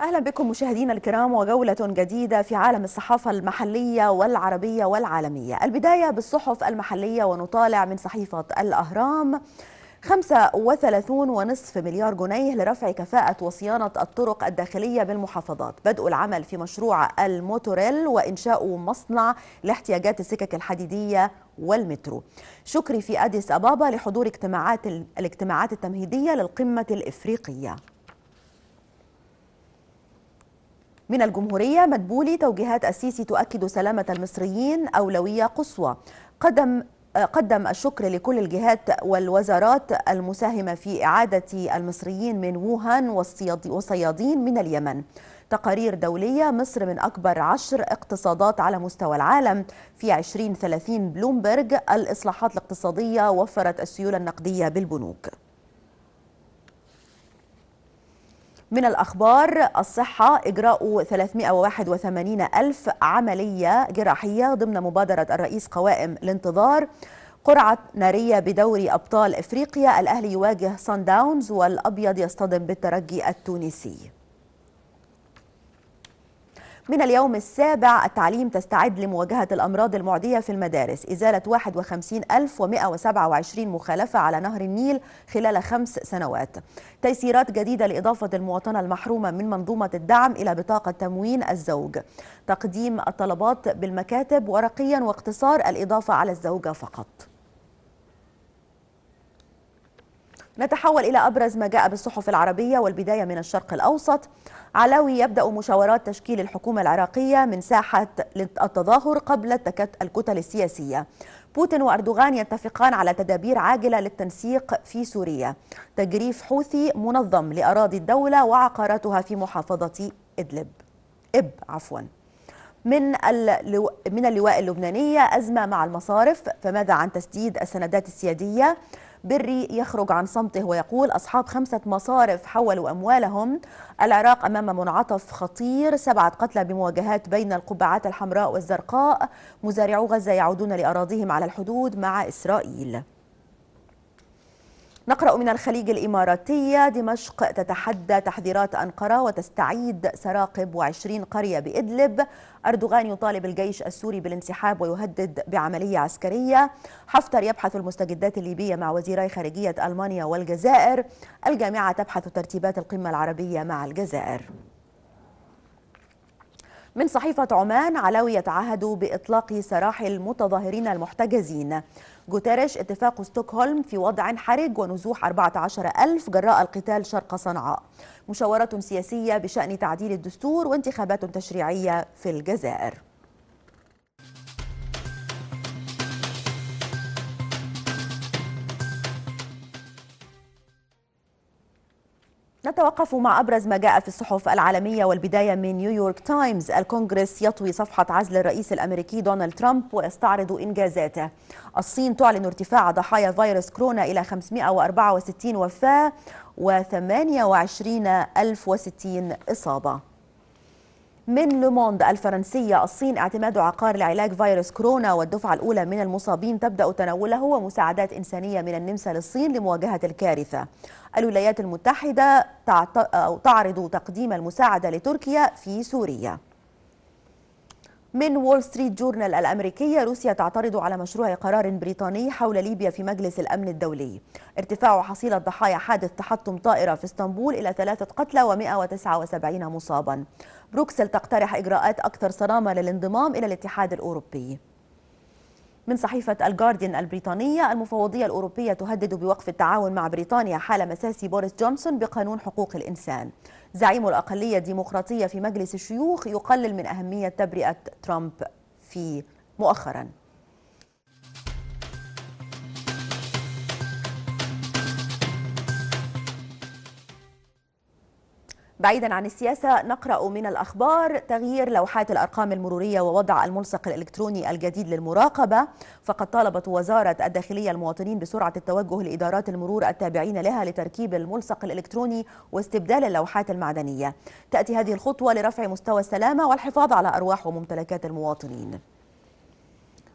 أهلا بكم مشاهدينا الكرام وجولة جديدة في عالم الصحافة المحلية والعربية والعالمية البداية بالصحف المحلية ونطالع من صحيفة الأهرام 35.5 مليار جنيه لرفع كفاءة وصيانة الطرق الداخلية بالمحافظات بدء العمل في مشروع الموتوريل وإنشاء مصنع لاحتياجات السكك الحديدية والمترو شكري في أديس أبابا لحضور اجتماعات الاجتماعات التمهيدية للقمة الإفريقية من الجمهورية مدبولي توجيهات السيسي تؤكد سلامة المصريين أولوية قصوى قدم قدم الشكر لكل الجهات والوزارات المساهمة في إعادة المصريين من ووهان والصيادين من اليمن تقارير دولية مصر من أكبر عشر اقتصادات على مستوى العالم في 2030 بلومبرج الإصلاحات الاقتصادية وفرت السيولة النقدية بالبنوك من الأخبار الصحة إجراء 381 ألف عملية جراحية ضمن مبادرة الرئيس قوائم الانتظار قرعة نارية بدوري أبطال إفريقيا الأهلي يواجه سان داونز والأبيض يصطدم بالترجي التونسي من اليوم السابع التعليم تستعد لمواجهة الأمراض المعدية في المدارس إزالة 51127 مخالفة على نهر النيل خلال خمس سنوات تيسيرات جديدة لإضافة المواطنة المحرومة من منظومة الدعم إلى بطاقة تموين الزوج تقديم الطلبات بالمكاتب ورقيا واقتصار الإضافة على الزوجة فقط نتحول إلى أبرز ما جاء بالصحف العربية والبداية من الشرق الأوسط علاوي يبدأ مشاورات تشكيل الحكومة العراقية من ساحة التظاهر قبل الكتل السياسية بوتين وأردوغان يتفقان على تدابير عاجلة للتنسيق في سوريا تجريف حوثي منظم لأراضي الدولة وعقاراتها في محافظة إدلب إب عفواً من من اللواء اللبنانية أزمة مع المصارف فماذا عن تسديد السندات السيادية بري يخرج عن صمته ويقول أصحاب خمسة مصارف حولوا أموالهم العراق أمام منعطف خطير سبعة قتلى بمواجهات بين القبعات الحمراء والزرقاء مزارعو غزة يعودون لأراضيهم على الحدود مع إسرائيل نقرأ من الخليج الإماراتية دمشق تتحدى تحذيرات أنقرة وتستعيد سراقب وعشرين قرية بإدلب أردوغان يطالب الجيش السوري بالانسحاب ويهدد بعملية عسكرية حفتر يبحث المستجدات الليبية مع وزيري خارجية ألمانيا والجزائر الجامعة تبحث ترتيبات القمة العربية مع الجزائر من صحيفة عمان علوي يتعهد بإطلاق سراح المتظاهرين المحتجزين جوتيريش اتفاق ستوكهولم في وضع حرج ونزوح 14 ألف جراء القتال شرق صنعاء مشاورة سياسية بشأن تعديل الدستور وانتخابات تشريعية في الجزائر نتوقف مع أبرز ما جاء في الصحف العالمية والبداية من نيويورك تايمز الكونغرس يطوي صفحة عزل الرئيس الأمريكي دونالد ترامب ويستعرض إنجازاته الصين تعلن ارتفاع ضحايا فيروس كورونا إلى 564 وفاة و28060 إصابة من لوموند الفرنسية الصين اعتماد عقار لعلاج فيروس كورونا والدفعة الأولى من المصابين تبدأ تناوله ومساعدات إنسانية من النمسا للصين لمواجهة الكارثة الولايات المتحدة تعرض تقديم المساعدة لتركيا في سوريا من وول ستريت جورنال الأمريكية روسيا تعترض على مشروع قرار بريطاني حول ليبيا في مجلس الأمن الدولي ارتفاع حصيلة ضحايا حادث تحطم طائرة في اسطنبول إلى ثلاثة قتلى و179 مصابا بروكسل تقترح إجراءات أكثر صرامة للانضمام إلى الاتحاد الأوروبي من صحيفة الجارديان البريطانية المفوضية الأوروبية تهدد بوقف التعاون مع بريطانيا حال مساس بوريس جونسون بقانون حقوق الإنسان زعيم الأقلية الديمقراطية في مجلس الشيوخ يقلل من أهمية تبرئة ترامب في مؤخراً بعيدا عن السياسة نقرأ من الأخبار تغيير لوحات الأرقام المرورية ووضع الملصق الإلكتروني الجديد للمراقبة فقد طالبت وزارة الداخلية المواطنين بسرعة التوجه لإدارات المرور التابعين لها لتركيب الملصق الإلكتروني واستبدال اللوحات المعدنية تأتي هذه الخطوة لرفع مستوى السلامة والحفاظ على أرواح وممتلكات المواطنين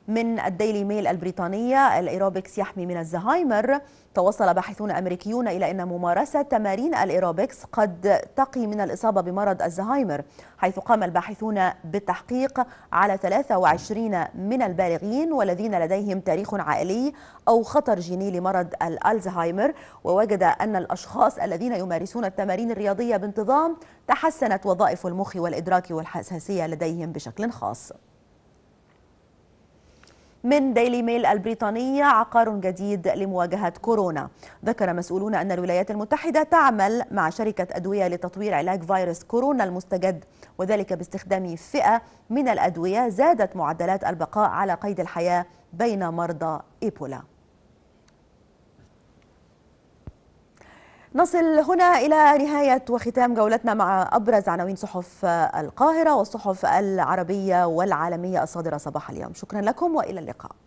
من الديلي ميل البريطانية الإيروبكس يحمي من الزهايمر توصل باحثون أمريكيون إلى أن ممارسة تمارين الإيروبكس قد تقي من الإصابة بمرض الزهايمر حيث قام الباحثون بالتحقيق على 23 من البالغين والذين لديهم تاريخ عائلي أو خطر جيني لمرض الألزهايمر ووجد أن الأشخاص الذين يمارسون التمارين الرياضية بانتظام تحسنت وظائف المخ والإدراك والحساسية لديهم بشكل خاص من ديلي ميل البريطانية عقار جديد لمواجهة كورونا ذكر مسؤولون أن الولايات المتحدة تعمل مع شركة أدوية لتطوير علاج فيروس كورونا المستجد وذلك باستخدام فئة من الأدوية زادت معدلات البقاء على قيد الحياة بين مرضى إيبولا نصل هنا إلى نهاية وختام جولتنا مع أبرز عناوين صحف القاهرة والصحف العربية والعالمية الصادرة صباح اليوم شكرا لكم وإلى اللقاء